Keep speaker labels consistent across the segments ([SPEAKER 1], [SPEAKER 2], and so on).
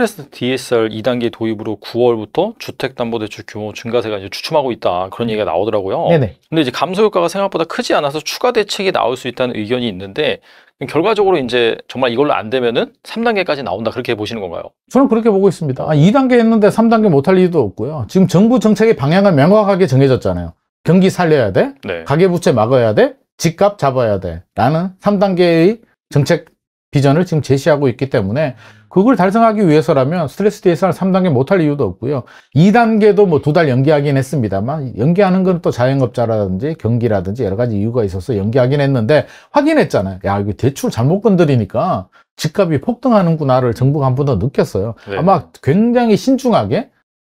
[SPEAKER 1] 크레스 DSR 2단계 도입으로 9월부터 주택담보대출 규모 증가세가 이제 주춤하고 있다 그런 얘기가 나오더라고요. 네네. 근데 이제 감소 효과가 생각보다 크지 않아서 추가 대책이 나올 수 있다는 의견이 있는데 결과적으로 이제 정말 이걸로 안 되면은 3단계까지 나온다 그렇게 보시는 건가요?
[SPEAKER 2] 저는 그렇게 보고 있습니다. 아, 2단계 했는데 3단계 못할 이유도 없고요. 지금 정부 정책의 방향은 명확하게 정해졌잖아요. 경기 살려야 돼. 네. 가계부채 막아야 돼. 집값 잡아야 돼. 라는 3단계의 정책 비전을 지금 제시하고 있기 때문에 그걸 달성하기 위해서라면 스트레스 대상을 3단계 못할 이유도 없고요. 2단계도 뭐 두 달 연기하긴 했습니다만 연기하는 건 또 자영업자라든지 경기라든지 여러 가지 이유가 있어서 연기하긴 했는데 확인했잖아요. 야 이거 대출 잘못 건드리니까 집값이 폭등하는구나를 정부가 한 번 더 느꼈어요. 네. 아마 굉장히 신중하게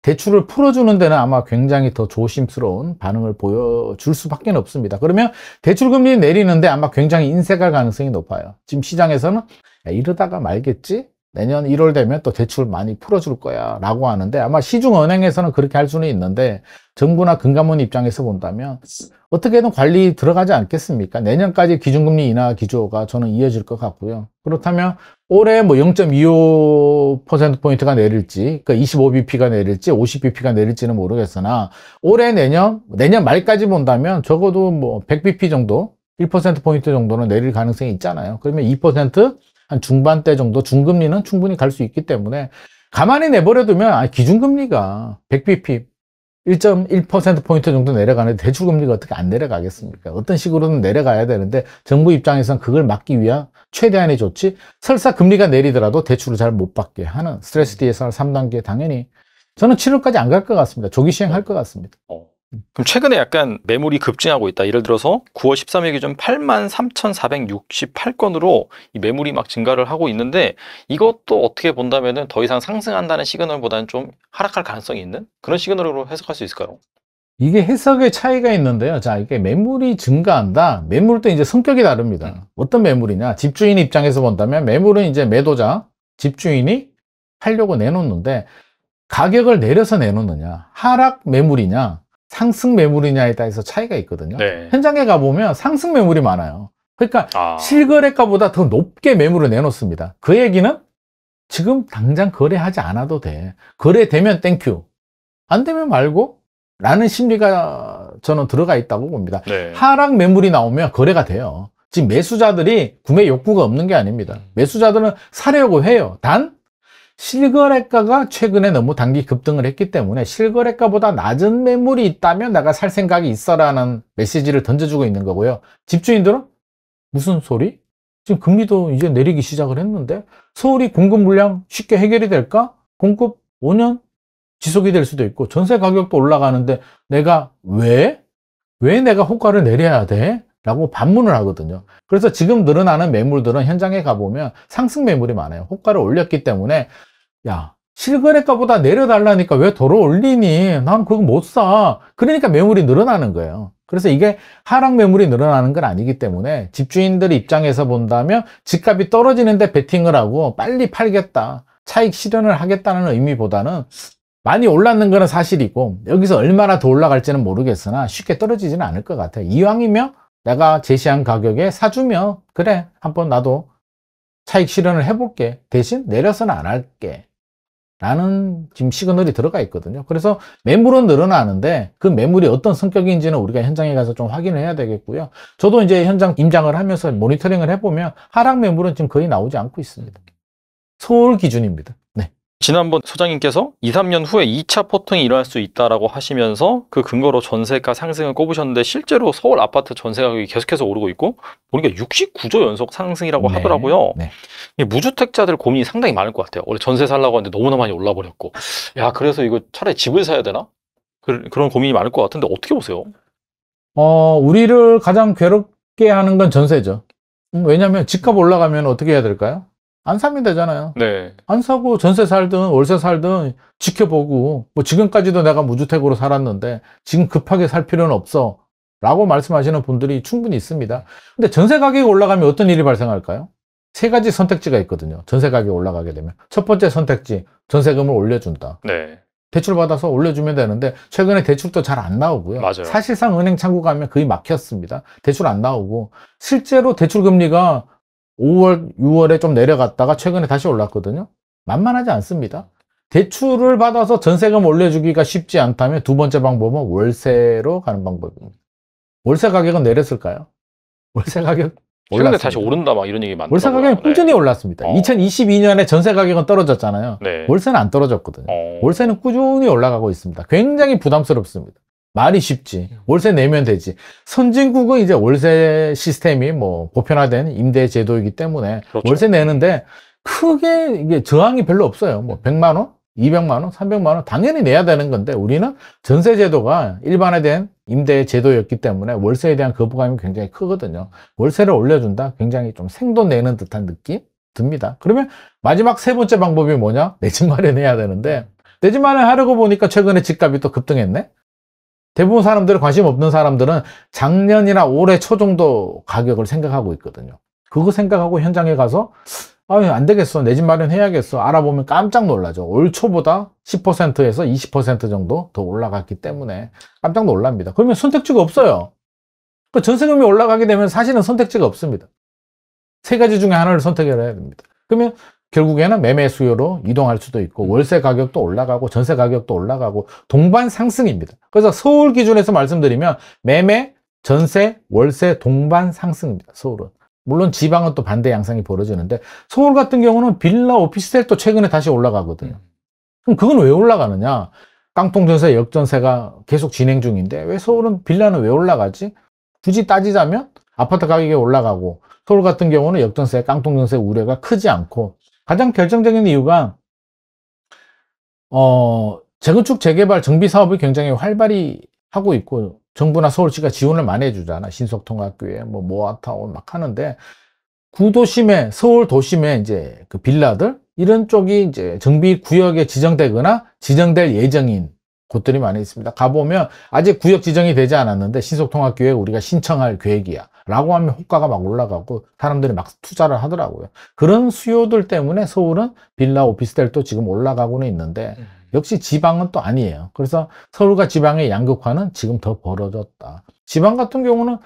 [SPEAKER 2] 대출을 풀어주는 데는 아마 굉장히 더 조심스러운 반응을 보여줄 수밖에 없습니다. 그러면 대출금리 내리는데 아마 굉장히 인색할 가능성이 높아요. 지금 시장에서는 야, 이러다가 말겠지? 내년 1월 되면 또 대출 많이 풀어줄 거야 라고 하는데 아마 시중은행에서는 그렇게 할 수는 있는데 정부나 금감원 입장에서 본다면 어떻게든 관리 들어가지 않겠습니까? 내년까지 기준금리 인하 기조가 저는 이어질 것 같고요. 그렇다면 올해 뭐 0.25%포인트가 내릴지 그러니까 25bp가 내릴지 50bp가 내릴지는 모르겠으나 올해 내년 내년 말까지 본다면 적어도 뭐 100bp 정도 1%포인트 정도는 내릴 가능성이 있잖아요. 그러면 2%한 중반대 정도 중금리는 충분히 갈 수 있기 때문에 가만히 내버려두면 아, 기준금리가 100bp 1.1%포인트 정도 내려가는데 대출금리가 어떻게 안 내려가겠습니까? 어떤 식으로는 내려가야 되는데 정부 입장에선 그걸 막기 위한 최대한의 조치 설사 금리가 내리더라도 대출을 잘 못 받게 하는 스트레스 DSR 음. 3단계 당연히 저는 7월까지 안 갈 것 같습니다. 조기 시행할 네. 것 같습니다.
[SPEAKER 1] 어. 그럼 최근에 약간 매물이 급증하고 있다. 예를 들어서 9월 13일 기준 8만 3,468건으로 이 매물이 막 증가를 하고 있는데 이것도 어떻게 본다면은 더 이상 상승한다는 시그널보다는 좀 하락할 가능성이 있는 그런 시그널로 해석할 수 있을까요?
[SPEAKER 2] 이게 해석의 차이가 있는데요. 자, 이게 매물이 증가한다. 매물도 이제 성격이 다릅니다. 음. 어떤 매물이냐? 집주인 입장에서 본다면 매물은 이제 매도자, 집주인이 팔려고 내놓는데 가격을 내려서 내놓느냐, 하락 매물이냐, 상승 매물이냐에 따라서 차이가 있거든요. 네. 현장에 가보면 상승 매물이 많아요. 그러니까 아. 실거래가보다 더 높게 매물을 내놓습니다. 그 얘기는 지금 당장 거래하지 않아도 돼. 거래되면 땡큐. 안 되면 말고 라는 심리가 저는 들어가 있다고 봅니다. 네. 하락 매물이 나오면 거래가 돼요. 지금 매수자들이 구매 욕구가 없는 게 아닙니다. 음. 매수자들은 사려고 해요. 단 실거래가가 최근에 너무 단기 급등을 했기 때문에 실거래가보다 낮은 매물이 있다면 내가 살 생각이 있어라는 메시지를 던져주고 있는 거고요. 집주인들은 무슨 소리? 지금 금리도 이제 내리기 시작을 했는데 서울이 공급 물량 쉽게 해결이 될까? 공급 5년 지속이 될 수도 있고 전세 가격도 올라가는데 내가 왜? 왜 내가 호가를 내려야 돼? 라고 반문을 하거든요. 그래서 지금 늘어나는 매물들은 현장에 가보면 상승 매물이 많아요. 호가를 올렸기 때문에 야 실거래가보다 내려달라니까 왜 도로 올리니? 난 그거 못 사. 그러니까 매물이 늘어나는 거예요. 그래서 이게 하락 매물이 늘어나는 건 아니기 때문에 집주인들 입장에서 본다면 집값이 떨어지는데 베팅을 하고 빨리 팔겠다. 차익 실현을 하겠다는 의미보다는 많이 올랐는 거는 사실이고 여기서 얼마나 더 올라갈지는 모르겠으나 쉽게 떨어지지는 않을 것 같아요. 이왕이면 내가 제시한 가격에 사주면 그래 한번 나도 차익 실현을 해볼게 대신 내려서는 안 할게 라는 지금 시그널이 들어가 있거든요 그래서 매물은 늘어나는데 그 매물이 어떤 성격인지는 우리가 현장에 가서 좀 확인해야 을 되겠고요 저도 이제 현장 임장을 하면서 모니터링을 해보면 하락 매물은 지금 거의 나오지 않고 있습니다 서울 기준입니다
[SPEAKER 1] 네. 지난번 소장님께서 2, 3년 후에 2차 포통이 일어날 수 있다라고 하시면서 그 근거로 전세가 상승을 꼽으셨는데 실제로 서울 아파트 전세 가격이 계속해서 오르고 있고 보니까 69조 연속 상승이라고 네, 하더라고요. 네. 무주택자들 고민이 상당히 많을 것 같아요. 원래 전세 살라고 하는데 너무나 많이 올라 버렸고 야 그래서 이거 차라리 집을 사야 되나? 그, 그런 고민이 많을 것 같은데 어떻게 보세요?
[SPEAKER 2] 어 우리를 가장 괴롭게 하는 건 전세죠. 음, 왜냐하면 집값 올라가면 어떻게 해야 될까요? 안 사면 되잖아요. 네. 안 사고 전세 살든 월세 살든 지켜보고 뭐 지금까지도 내가 무주택으로 살았는데 지금 급하게 살 필요는 없어 라고 말씀하시는 분들이 충분히 있습니다. 근데 전세 가격이 올라가면 어떤 일이 발생할까요? 세 가지 선택지가 있거든요. 전세 가격이 올라가게 되면. 첫 번째 선택지, 전세금을 올려준다. 네. 대출받아서 올려주면 되는데 최근에 대출도 잘 안 나오고요. 맞아요. 사실상 은행 창구 가면 거의 막혔습니다. 대출 안 나오고 실제로 대출 금리가 5월, 6월에 좀 내려갔다가 최근에 다시 올랐거든요. 만만하지 않습니다. 대출을 받아서 전세금 올려주기가 쉽지 않다면 두 번째 방법은 월세로 가는 방법입니다. 월세 가격은 내렸을까요? 월세 가격 올랐습니다. 다시 오른다
[SPEAKER 1] 막 이런 얘기 많더라고요. 월세
[SPEAKER 2] 가격이 꾸준히 네. 올랐습니다. 어. 2022년에 전세 가격은 떨어졌잖아요. 네. 월세는 안 떨어졌거든요. 어. 월세는 꾸준히 올라가고 있습니다. 굉장히 부담스럽습니다. 말이 쉽지. 월세 내면 되지. 선진국은 이제 월세 시스템이 뭐 보편화된 임대 제도이기 때문에 그렇죠. 월세 내는데 크게 이게 저항이 별로 없어요. 뭐 100만 원, 200만 원, 300만 원 당연히 내야 되는 건데 우리는 전세 제도가 일반화된 임대 제도였기 때문에 월세에 대한 거부감이 굉장히 크거든요. 월세를 올려준다. 굉장히 좀 생돈 내는 듯한 느낌 듭니다. 그러면 마지막 세 번째 방법이 뭐냐? 내 집 마련해야 되는데 내 집 마련하려고 보니까 최근에 집값이 또 급등했네. 대부분 사람들은 관심 없는 사람들은 작년이나 올해 초 정도 가격을 생각하고 있거든요. 그거 생각하고 현장에 가서 아유 안 되겠어 내 집 마련해야겠어 알아보면 깜짝 놀라죠 올 초보다 10%에서 20% 정도 더 올라갔기 때문에 깜짝 놀랍니다 그러면 선택지가 없어요 그 전세금이 올라가게 되면 사실은 선택지가 없습니다 세 가지 중에 하나를 선택해야 됩니다 그러면 결국에는 매매 수요로 이동할 수도 있고 음. 월세 가격도 올라가고 전세 가격도 올라가고 동반 상승입니다. 그래서 서울 기준에서 말씀드리면 매매, 전세, 월세 동반 상승입니다. 서울은. 물론 지방은 또 반대 양상이 벌어지는데 서울 같은 경우는 빌라 오피스텔또 최근에 다시 올라가거든요. 음. 그럼 그건 왜 올라가느냐? 깡통 전세, 역전세가 계속 진행 중인데 왜 서울은 빌라는 왜 올라가지? 굳이 따지자면 아파트 가격이 올라가고 서울 같은 경우는 역전세, 깡통 전세 우려가 크지 않고 가장 결정적인 이유가 어, 재건축 재개발 정비 사업이 굉장히 활발히 하고 있고 정부나 서울시가 지원을 많이 해주잖아 신속통합교회 뭐 모아타운 막 하는데 구도심에 서울 도심에 이제 그 빌라들 이런 쪽이 이제 정비 구역에 지정되거나 지정될 예정인 곳들이 많이 있습니다. 가보면 아직 구역 지정이 되지 않았는데 신속통합교회 우리가 신청할 계획이야. 라고 하면 호가가 막 올라가고 사람들이 막 투자를 하더라고요. 그런 수요들 때문에 서울은 빌라 오피스텔도 지금 올라가고는 있는데 음. 역시 지방은 또 아니에요. 그래서 서울과 지방의 양극화는 지금 더 벌어졌다. 지방 같은 경우는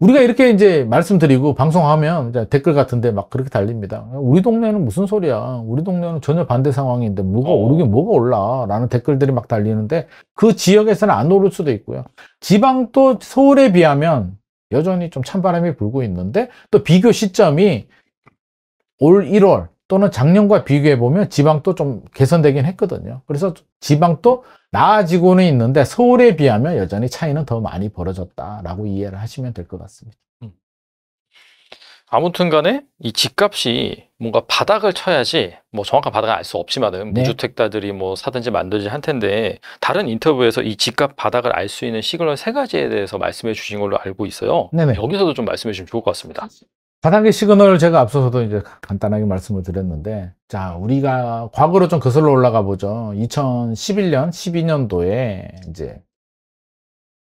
[SPEAKER 2] 우리가 이렇게 이제 말씀드리고 방송하면 댓글 같은데 막 그렇게 달립니다. 우리 동네는 무슨 소리야. 우리 동네는 전혀 반대 상황인데 뭐가 어. 오르긴 뭐가 올라. 라는 댓글들이 막 달리는데 그 지역에서는 안 오를 수도 있고요. 지방도 서울에 비하면 여전히 좀 찬바람이 불고 있는데 또 비교 시점이 올 1월 또는 작년과 비교해 보면 지방도 좀 개선되긴 했거든요. 그래서 지방도 나아지고는 있는데 서울에 비하면 여전히 차이는 더 많이 벌어졌다라고 이해를 하시면 될 것 같습니다.
[SPEAKER 1] 아무튼 간에 이 집값이 뭔가 바닥을 쳐야지 뭐 정확한 바닥은 알수 없지만은 네. 무주택자들이 뭐 사든지 만들지한 텐데 다른 인터뷰에서 이 집값 바닥을 알 수 있는 시그널 세 가지에 대해서 말씀해 주신 걸로 알고 있어요. 네네. 여기서도 좀 말씀해 주시면 좋을 것 같습니다.
[SPEAKER 2] 바닥의 시그널 제가 앞서서도 이제 간단하게 말씀을 드렸는데 자 우리가 과거로 좀 거슬러 올라가 보죠 2011년 12년도에 이제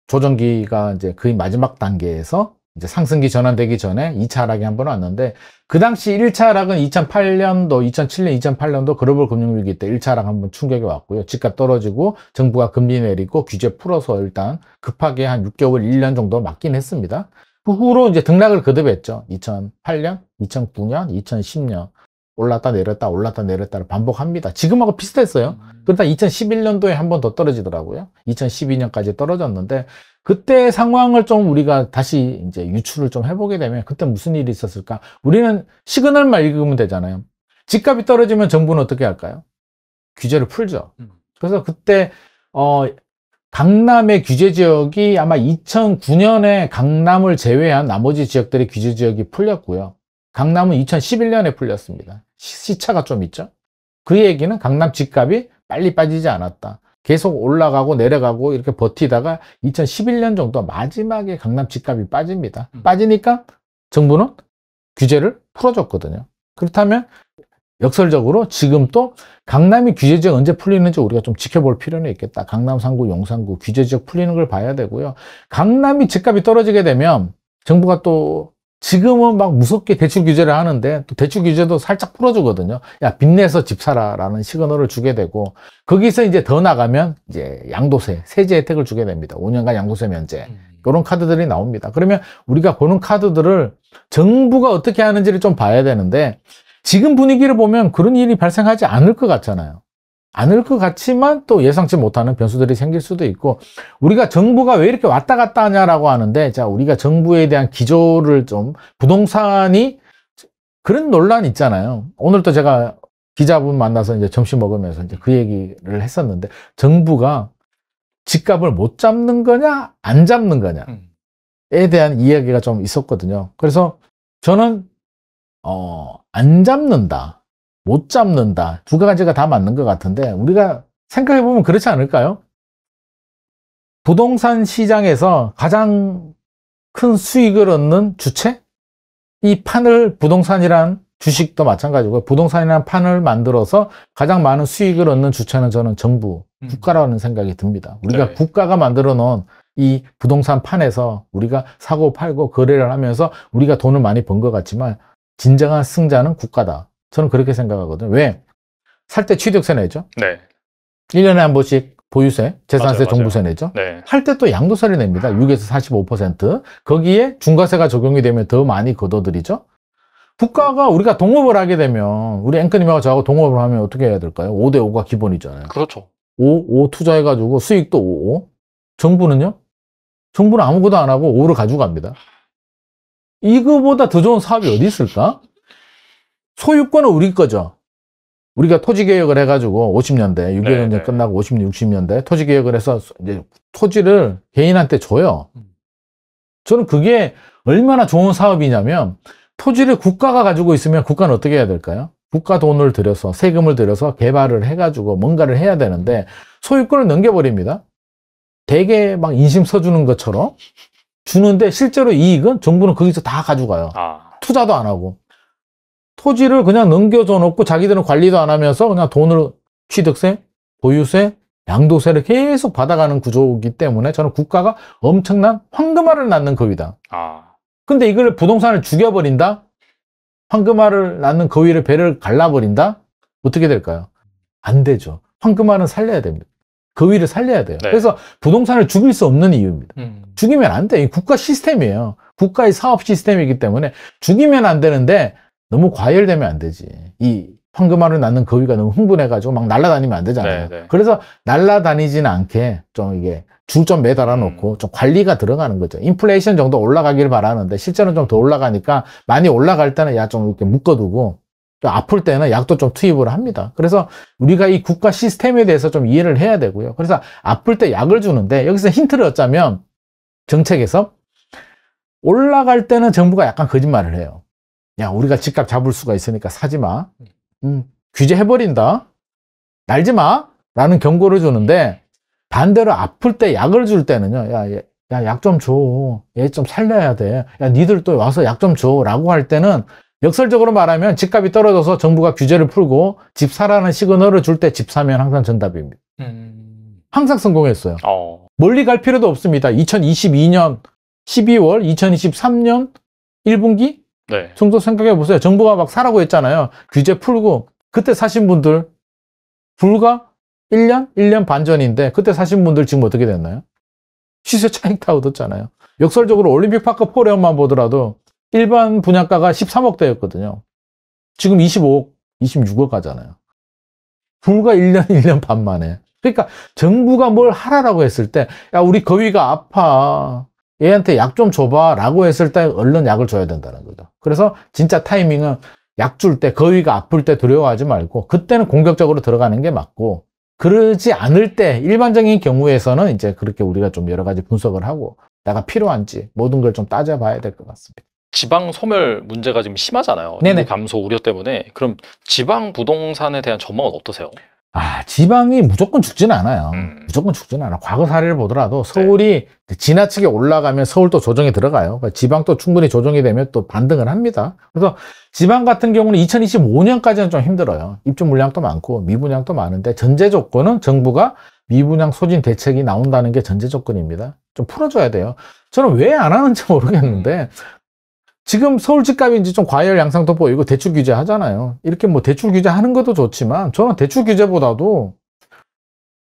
[SPEAKER 2] 조정기가 이제 그의 마지막 단계에서 이제 상승기 전환되기 전에 2차 하락이 한 번 왔는데 그 당시 1차 하락은 2008년도, 2007년, 2008년도 글로벌 금융위기 때 1차 하락 한번 충격이 왔고요. 집값 떨어지고 정부가 금리 내리고 규제 풀어서 일단 급하게 한 6개월, 1년 정도 맞긴 했습니다. 그 후로 이제 등락을 거듭했죠. 2008년, 2009년, 2010년 올랐다 내렸다 올랐다 내렸다를 반복합니다. 지금하고 비슷했어요. 음. 그러다 2011년도에 한 번 더 떨어지더라고요. 2012년까지 떨어졌는데 그때 상황을 좀 우리가 다시 이제 유출을 좀 해보게 되면 그때 무슨 일이 있었을까? 우리는 시그널만 읽으면 되잖아요. 집값이 떨어지면 정부는 어떻게 할까요? 규제를 풀죠. 음. 그래서 그때 어 강남의 규제 지역이 아마 2009년에 강남을 제외한 나머지 지역들의 규제 지역이 풀렸고요. 강남은 2011년에 풀렸습니다. 시차가 좀 있죠. 그 얘기는 강남 집값이 빨리 빠지지 않았다. 계속 올라가고 내려가고 이렇게 버티다가 2011년 정도 마지막에 강남 집값이 빠집니다. 음. 빠지니까 정부는 규제를 풀어줬거든요. 그렇다면 역설적으로 지금 또 강남이 규제지역 언제 풀리는지 우리가 좀 지켜볼 필요는 있겠다. 강남 3구, 용산구 규제지역 풀리는 걸 봐야 되고요. 강남이 집값이 떨어지게 되면 정부가 또 지금은 막 무섭게 대출 규제를 하는데 또 대출 규제도 살짝 풀어주거든요. 야 빚내서 집 사라라는 시그널을 주게 되고 거기서 이제 더 나가면 이제 양도세 세제 혜택을 주게 됩니다. 5년간 양도세 면제 이런 음. 카드들이 나옵니다. 그러면 우리가 보는 카드들을 정부가 어떻게 하는지를 좀 봐야 되는데 지금 분위기를 보면 그런 일이 발생하지 않을 것 같잖아요. 않을 것 같지만 또 예상치 못하는 변수들이 생길 수도 있고 우리가 정부가 왜 이렇게 왔다 갔다 하냐라고 하는데 자 우리가 정부에 대한 기조를 좀 부동산이 그런 논란 있잖아요 오늘도 제가 기자분 만나서 이제 점심 먹으면서 이제 그 얘기를 했었는데 정부가 집값을 못 잡는 거냐 안 잡는 거냐에 음. 대한 이야기가 좀 있었거든요 그래서 저는 어안 잡는다 못 잡는다. 두 가지가 다 맞는 것 같은데 우리가 생각해 보면 그렇지 않을까요? 부동산 시장에서 가장 큰 수익을 얻는 주체? 이 판을 부동산이란 주식도 마찬가지고 부동산이란 판을 만들어서 가장 많은 수익을 얻는 주체는 저는 정부, 음. 국가라는 생각이 듭니다. 우리가 네. 국가가 만들어 놓은 이 부동산 판에서 우리가 사고 팔고 거래를 하면서 우리가 돈을 많이 번 것 같지만 진정한 승자는 국가다. 저는 그렇게 생각하거든요. 왜? 살 때 취득세 내죠? 네. 1년에 한 번씩 보유세, 재산세, 맞아요, 종부세 맞아요. 내죠? 네. 할때 또 양도세를 냅니다. 6에서 45%. 거기에 중과세가 적용이 되면 더 많이 걷어들이죠? 국가가 우리가 동업을 하게 되면 우리 앵커님하고 저하고 동업을 하면 어떻게 해야 될까요? 5대 5가 기본이잖아요. 그렇죠. 5, 5 투자해가지고 수익도 5, 5. 정부는요? 정부는 아무것도 안 하고 5를 가지고갑니다 이거보다 더 좋은 사업이 어디 있을까? 소유권은 우리 거죠. 우리가 토지개혁을 해가지고 50년대, 6개년제 네, 끝나고 50년, 60년대 토지개혁을 해서 이제 토지를 개인한테 줘요. 음. 저는 그게 얼마나 좋은 사업이냐면 토지를 국가가 가지고 있으면 국가는 어떻게 해야 될까요? 국가 돈을 들여서 세금을 들여서 개발을 해가지고 뭔가를 해야 되는데 소유권을 넘겨버립니다. 대개 막 인심 써주는 것처럼 주는데 실제로 이익은 정부는 거기서 다 가져가요. 아. 투자도 안 하고. 토지를 그냥 넘겨줘 놓고 자기들은 관리도 안 하면서 그냥 돈을 취득세, 보유세, 양도세를 계속 받아가는 구조이기 때문에 저는 국가가 엄청난 황금알을 낳는 거위다. 아. 근데 이걸 부동산을 죽여버린다? 황금알을 낳는 거위를 배를 갈라버린다? 어떻게 될까요? 안 되죠. 황금알은 살려야 됩니다. 거위를 살려야 돼요. 네. 그래서 부동산을 죽일 수 없는 이유입니다. 음. 죽이면 안 돼. 이 국가 시스템이에요. 국가의 사업 시스템이기 때문에 죽이면 안 되는데 너무 과열되면 안 되지. 이 황금알을 낳는 거위가 너무 흥분해가지고 막 날아다니면 안 되잖아요. 네네. 네. 그래서 날아다니지는 않게 좀 이게 줄 좀 매달아 놓고 음. 좀 관리가 들어가는 거죠. 인플레이션 정도 올라가기를 바라는데 실제로는 좀 더 올라가니까 많이 올라갈 때는 약 좀 이렇게 묶어두고 또 아플 때는 약도 좀 투입을 합니다. 그래서 우리가 이 국가 시스템에 대해서 좀 이해를 해야 되고요. 그래서 아플 때 약을 주는데 여기서 힌트를 얻자면 정책에서 올라갈 때는 정부가 약간 거짓말을 해요. 야, 우리가 집값 잡을 수가 있으니까 사지 마. 음. 음, 규제해버린다. 날지 마. 라는 경고를 주는데 반대로 아플 때 약을 줄 때는요. 야, 약 좀 줘. 얘 좀 살려야 돼. 야, 니들 또 와서 약 좀 줘. 라고 할 때는 역설적으로 말하면 집값이 떨어져서 정부가 규제를 풀고 집 사라는 시그널을 줄 때 집 사면 항상 전답입니다.
[SPEAKER 1] 음...
[SPEAKER 2] 항상 성공했어요. 어... 멀리 갈 필요도 없습니다. 2022년 12월, 2023년 1분기 네. 정도 생각해 보세요. 정부가 막 사라고 했잖아요. 규제 풀고 그때 사신 분들 불과 1년, 1년 반 전인데 그때 사신 분들 지금 어떻게 됐나요? 시세 차익 다 얻었잖아요. 역설적으로 올림픽 파크 포레온만 보더라도 일반 분양가가 13억대였거든요. 지금 25억, 26억 가잖아요. 불과 1년, 1년 반 만에. 그러니까 정부가 뭘 하라라고 했을 때, 야, 우리 거위가 아파. 얘한테 약 좀 줘봐 라고 했을 때 얼른 약을 줘야 된다는 거죠 그래서 진짜 타이밍은 약 줄 때 거위가 아플 때 두려워하지 말고 그때는 공격적으로 들어가는 게 맞고 그러지 않을 때 일반적인 경우에서는 이제 그렇게 우리가 좀 여러 가지 분석을 하고 내가 필요한지 모든 걸 좀 따져봐야 될 것 같습니다
[SPEAKER 1] 지방 소멸 문제가 지금 심하잖아요 네네. 감소 우려 때문에 그럼 지방 부동산에 대한 전망은 어떠세요?
[SPEAKER 2] 아, 지방이 무조건 죽지는 않아요. 음. 무조건 죽지는 않아. 과거 사례를 보더라도 네. 서울이 네. 지나치게 올라가면 서울 도조정이 들어가요. 그러니까 지방도 충분히 조정이 되면 또 반등을 합니다. 그래서 지방 같은 경우는 2025년까지는 좀 힘들어요. 입주 물량도 많고 미분양도 많은데 전제 조건은 정부가 미분양 소진 대책이 나온다는 게 전제 조건입니다. 좀 풀어줘야 돼요. 저는 왜 안 하는지 모르겠는데 음. 지금 서울 집값이 이제 좀 과열 양상도 보이고 대출 규제 하잖아요. 이렇게 뭐 대출 규제 하는 것도 좋지만 저는 대출 규제보다도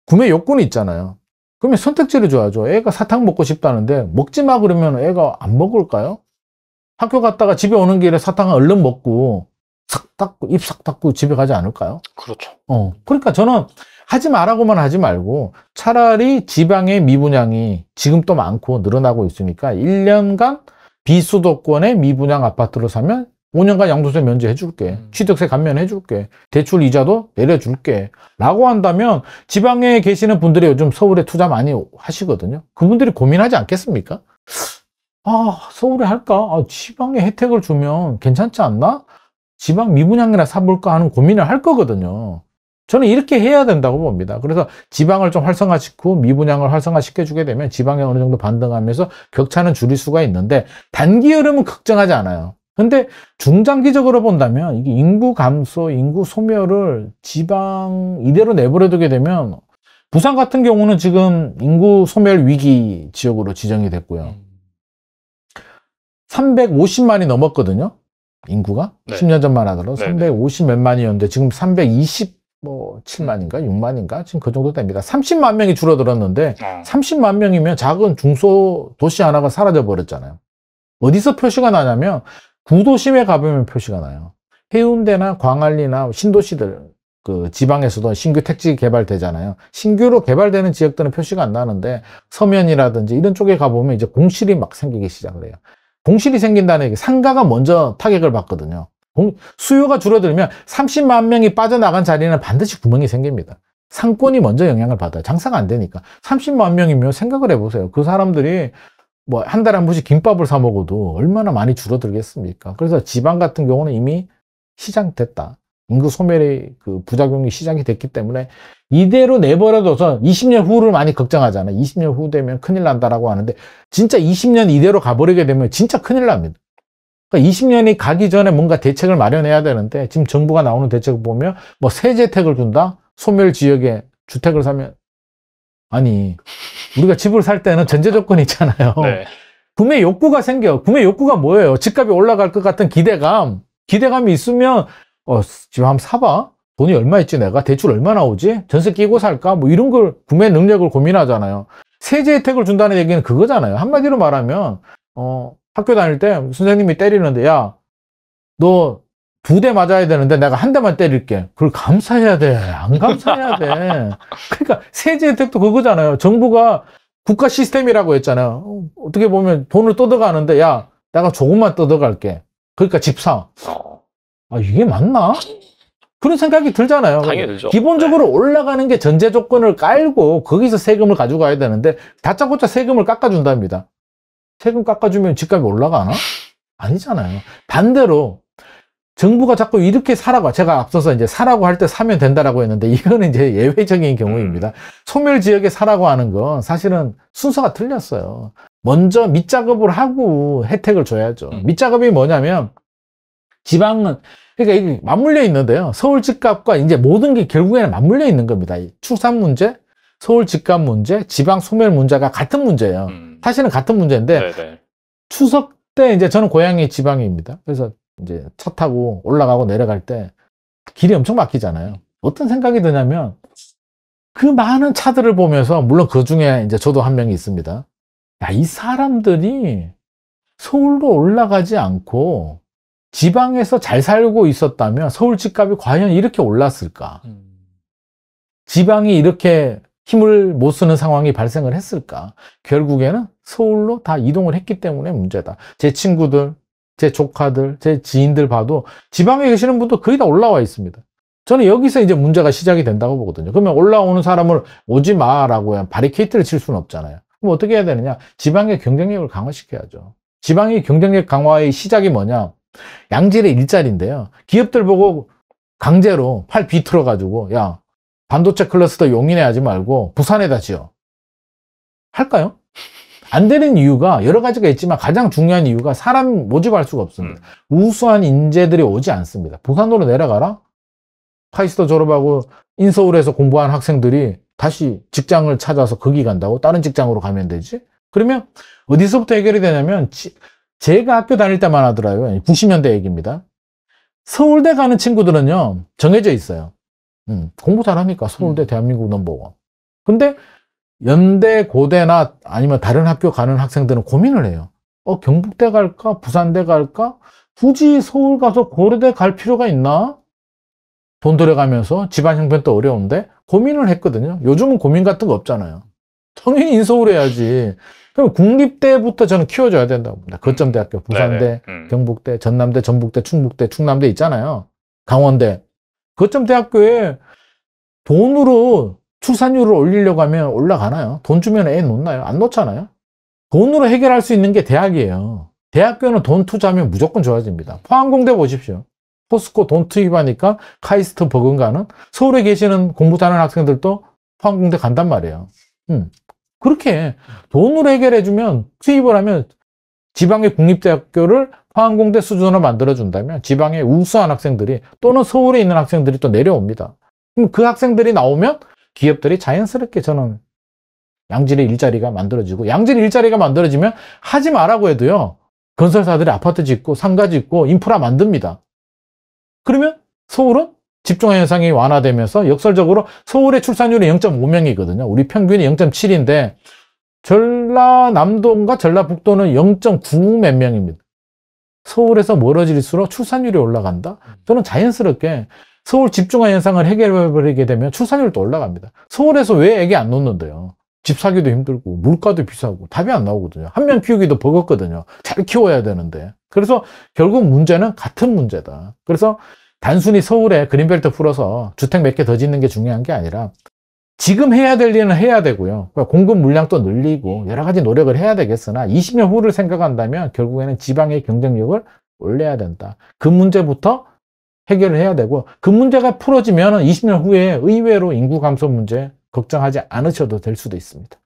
[SPEAKER 2] 구매 요건이 있잖아요. 그러면 선택지를 줘야죠. 애가 사탕 먹고 싶다는데 먹지 마 그러면 애가 안 먹을까요? 학교 갔다가 집에 오는 길에 사탕을 얼른 먹고 싹 닦고 입 싹 닦고 집에 가지 않을까요? 그렇죠. 어. 그러니까 저는 하지 말라고만 하지 말고 차라리 지방의 미분양이 지금 도 많고 늘어나고 있으니까 1년간 비수도권의 미분양 아파트로 사면 5년간 양도세 면제해 줄게. 음. 취득세 감면해 줄게. 대출 이자도 내려줄게. 라고 한다면 지방에 계시는 분들이 요즘 서울에 투자 많이 하시거든요. 그분들이 고민하지 않겠습니까? 아, 서울에 할까? 아, 지방에 혜택을 주면 괜찮지 않나? 지방 미분양이나 사볼까 하는 고민을 할 거거든요. 저는 이렇게 해야 된다고 봅니다. 그래서 지방을 좀 활성화시키고 미분양을 활성화시켜주게 되면 지방이 어느 정도 반등하면서 격차는 줄일 수가 있는데 단기 흐름은 걱정하지 않아요. 근데 중장기적으로 본다면 이게 인구 감소, 인구 소멸을 지방 이대로 내버려두게 되면 부산 같은 경우는 지금 인구 소멸 위기 지역으로 지정이 됐고요. 350만이 넘었거든요. 인구가 네. 10년 전만 하더라도 350 몇만이었는데 지금 320뭐 7만인가 6만인가 지금 그 정도 됩니다. 30만 명이 줄어들었는데 어. 아. 30만 명이면 작은 중소 도시 하나가 사라져 버렸잖아요. 어디서 표시가 나냐면 구도심에 가보면 표시가 나요. 해운대나 광안리나 신도시들 그 지방에서도 신규 택지 개발되잖아요. 신규로 개발되는 지역들은 표시가 안 나는데 서면이라든지 이런 쪽에 가보면 이제 공실이 막 생기기 시작을 해요. 공실이 생긴다는 게 상가가 먼저 타격을 받거든요. 수요가 줄어들면 30만 명이 빠져나간 자리는 반드시 구멍이 생깁니다. 상권이 먼저 영향을 받아요. 장사가 안 되니까. 30만 명이면 생각을 해보세요. 그 사람들이 뭐 한 달에 한 번씩 김밥을 사 먹어도 얼마나 많이 줄어들겠습니까? 그래서 지방 같은 경우는 이미 시장됐다. 인구 소멸의 그 부작용이 시작이 됐기 때문에 이대로 내버려둬서 20년 후를 많이 걱정하잖아요. 20년 후 되면 큰일 난다라고 하는데 진짜 20년 이대로 가버리게 되면 진짜 큰일 납니다. 그러니까 20년이 가기 전에 뭔가 대책을 마련해야 되는데 지금 정부가 나오는 대책을 보면 뭐 세제택을 준다? 소멸 지역에 주택을 사면 아니 우리가 집을 살 때는 전제 조건이 있잖아요. 네. 구매 욕구가 생겨. 구매 욕구가 뭐예요? 집값이 올라갈 것 같은 기대감. 기대감이 있으면 어, 집 한번 사봐. 돈이 얼마 있지 내가? 대출 얼마 나오지? 전세 끼고 살까? 뭐 이런 걸 구매 능력을 고민하잖아요. 세제 혜택을 준다는 얘기는 그거잖아요. 한마디로 말하면 어, 학교 다닐 때 선생님이 때리는데 야 너 두 대 맞아야 되는데 내가 한 대만 때릴게. 그걸 감사해야 돼. 안 감사해야 돼. 그러니까 세제 혜택도 그거잖아요. 정부가 국가 시스템이라고 했잖아요. 어떻게 보면 돈을 떠들어가는데 야 내가 조금만 떠들어갈게. 그러니까 집 사. 어. 아 이게 맞나? 그런 생각이 들잖아요. 기본적으로 네. 올라가는 게 전제 조건을 깔고 거기서 세금을 가져가야 되는데 다짜고짜 세금을 깎아준답니다. 세금 깎아주면 집값이 올라가나? 아니잖아요. 반대로 정부가 자꾸 이렇게 사라고 제가 앞서서 이제 사라고 할 때 사면 된다라고 했는데 이거는 이제 예외적인 경우입니다. 음. 소멸 지역에 사라고 하는 건 사실은 순서가 틀렸어요. 먼저 밑작업을 하고 혜택을 줘야죠. 음. 밑작업이 뭐냐면 지방은 그러니까 이게 맞물려 있는데요. 서울 집값과 이제 모든 게 결국에는 맞물려 있는 겁니다. 이 출산 문제, 서울 집값 문제, 지방 소멸 문제가 같은 문제예요. 음. 음. 사실은 같은 문제인데 네네. 네. 추석 때 이제 저는 고향이 지방입니다. 그래서 이제 차 타고 올라가고 내려갈 때 길이 엄청 막히잖아요. 어떤 생각이 드냐면 그 많은 차들을 보면서 물론 그 중에 이제 저도 한 명이 있습니다. 야, 이 사람들이 서울로 올라가지 않고 지방에서 잘 살고 있었다면 서울 집값이 과연 이렇게 올랐을까? 음. 지방이 이렇게 힘을 못 쓰는 상황이 발생을 했을까? 결국에는 서울로 다 이동을 했기 때문에 문제다. 제 친구들, 제 조카들, 제 지인들 봐도 지방에 계시는 분도 거의 다 올라와 있습니다. 저는 여기서 이제 문제가 시작이 된다고 보거든요. 그러면 올라오는 사람을 오지 마라고 바리케이트를 칠 수는 없잖아요. 그럼 어떻게 해야 되느냐? 지방의 경쟁력을 강화시켜야죠. 지방의 경쟁력 강화의 시작이 뭐냐? 양질의 일자리인데요. 기업들 보고 강제로 팔 비틀어 가지고 야 반도체 클러스터 용인에 하지 말고 부산에다 지어. 할까요? 안 되는 이유가 여러 가지가 있지만 가장 중요한 이유가 사람 모집할 수가 없습니다. 음. 우수한 인재들이 오지 않습니다. 부산으로 내려가라? 카이스터 졸업하고 인서울에서 공부한 학생들이 다시 직장을 찾아서 거기 간다고 다른 직장으로 가면 되지? 그러면 어디서부터 해결이 되냐면 지, 제가 학교 다닐 때만 하더라요. 90년대 얘기입니다. 서울대 가는 친구들은요 정해져 있어요. 음, 공부 잘하니까 서울대 음. 대한민국 넘버원. 근데 연대, 고대나 아니면 다른 학교 가는 학생들은 고민을 해요. 어, 경북대 갈까? 부산대 갈까? 굳이 서울 가서 고려대 갈 필요가 있나? 돈 들여가면서 집안 형편도 어려운데 고민을 했거든요. 요즘은 고민 같은 거 없잖아요. 당연히 인서울 해야지. 그럼 국립대부터 저는 키워줘야 된다고 봅니다. 음. 거점대학교, 부산대, 네네. 네. 음. 경북대, 전남대, 전북대, 충북대, 충남대 있잖아요. 강원대. 거점 대학교에 돈으로 출산율을 올리려고 하면 올라가나요? 돈 주면 애 놓나요? 안 놓잖아요? 돈으로 해결할 수 있는 게 대학이에요. 대학교는 돈 투자하면 무조건 좋아집니다. 포항공대 보십시오. 포스코 돈 투입하니까 카이스트 버금가는 서울에 계시는 공부 잘하는 학생들도 포항공대 간단 말이에요. 음. 그렇게 돈으로 해결해주면 투입을 하면 지방의 국립대학교를 화항공대 수준으로 만들어준다면 지방에 우수한 학생들이 또는 서울에 있는 학생들이 또 내려옵니다. 그럼 그 학생들이 나오면 기업들이 자연스럽게 저는 양질의 일자리가 만들어지고 양질의 일자리가 만들어지면 하지 말라고 해도요. 건설사들이 아파트 짓고 상가 짓고 인프라 만듭니다. 그러면 서울은 집중화 현상이 완화되면서 역설적으로 서울의 출산율이 0.5명이거든요. 우리 평균이 0.7인데 전라남도인가 전라북도는 0.9 몇 명입니다. 서울에서 멀어질수록 출산율이 올라간다? 저는 자연스럽게 서울 집중화 현상을 해결해버리게 되면 출산율도 올라갑니다. 서울에서 왜 애기 안 놓는데요? 집 사기도 힘들고 물가도 비싸고 답이 안 나오거든요. 한 명 키우기도 버겁거든요. 잘 키워야 되는데. 그래서 결국 문제는 같은 문제다. 그래서 단순히 서울에 그린벨트 풀어서 주택 몇 개 더 짓는 게 중요한 게 아니라 지금 해야 될 일은 해야 되고요. 그러니까 공급 물량도 늘리고 여러 가지 노력을 해야 되겠으나 20년 후를 생각한다면 결국에는 지방의 경쟁력을 올려야 된다. 그 문제부터 해결을 해야 되고 그 문제가 풀어지면 20년 후에 의외로 인구 감소 문제 걱정하지 않으셔도 될 수도 있습니다.